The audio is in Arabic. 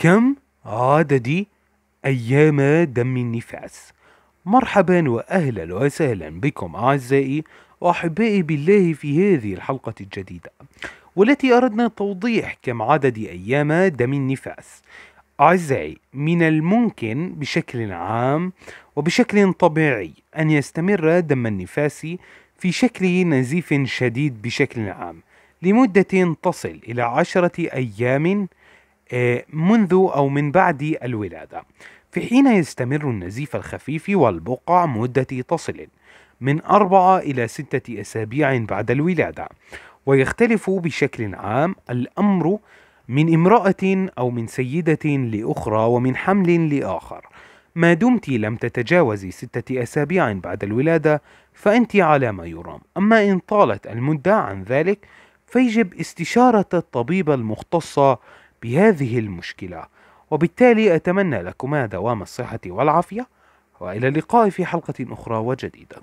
كم عدد أيام دم النفاس؟ مرحبا وأهلا وسهلا بكم أعزائي وأحبائي بالله في هذه الحلقة الجديدة والتي أردنا توضيح كم عدد أيام دم النفاس أعزائي من الممكن بشكل عام وبشكل طبيعي أن يستمر دم النفاس في شكل نزيف شديد بشكل عام لمدة تصل إلى عشرة أيام منذ أو من بعد الولادة في حين يستمر النزيف الخفيف والبقع مدة تصل من أربعة إلى ستة أسابيع بعد الولادة ويختلف بشكل عام الأمر من امرأة أو من سيدة لأخرى ومن حمل لآخر ما دمت لم تتجاوزي ستة أسابيع بعد الولادة فأنت على ما يرام أما إن طالت المدة عن ذلك فيجب استشارة الطبيبة المختصة بهذه المشكلة وبالتالي أتمنى لكما دوام الصحة والعافية وإلى اللقاء في حلقة أخرى وجديدة